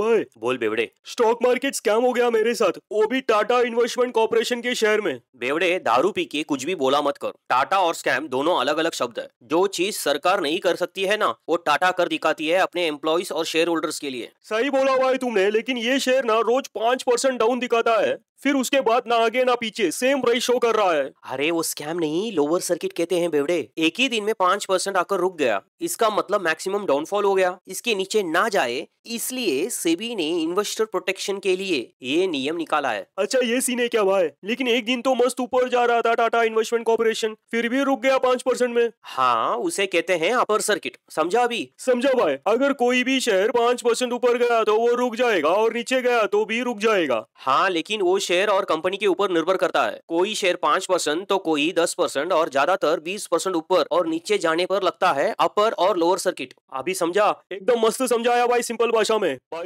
भाई बोल बेवड़े stock market scam हो गया मेरे साथ वो भी टाटा इन्वेस्टमेंट कॉर्पोरेशन के शेयर में बेवड़े दारू पी के कुछ भी बोला मत कर टाटा और स्कैम दोनों अलग अलग शब्द है जो चीज सरकार नहीं कर सकती है ना वो टाटा कर दिखाती है अपने एम्प्लॉयज और शेयर होल्डर्स के लिए सही बोला भाई तुमने लेकिन ये शेयर ना रोज पाँच परसेंट डाउन दिखाता है फिर उसके बाद ना आगे ना पीछे सेम रेट शो कर रहा है अरे वो स्कैम नहीं लोअर सर्किट कहते हैं बेवड़े एक ही दिन में पांच परसेंट आकर रुक गया इसका मतलब मैक्सिमम डाउनफॉल हो गया इसके नीचे ना जाए इसलिए सेबी ने इन्वेस्टर प्रोटेक्शन के लिए ये नियम निकाला है अच्छा ये सीन है क्या भाई लेकिन एक दिन तो मस्त ऊपर जा रहा था टाटा इन्वेस्टमेंट कॉर्पोरेशन फिर भी रुक गया पांच परसेंट में हाँ उसे कहते हैं अपर सर्किट समझा अभी समझा भाई अगर कोई भी शेयर पांच परसेंट ऊपर गया तो वो रुक जाएगा और नीचे गया तो भी रुक जाएगा हाँ लेकिन वो शेयर और कंपनी के ऊपर निर्भर करता है कोई शेयर पांच परसेंट तो कोई दस परसेंट और ज्यादातर बीस परसेंट ऊपर और नीचे जाने पर लगता है अपर और लोअर सर्किट अभी समझा एकदम मस्त समझाया भाई सिंपल भाषा में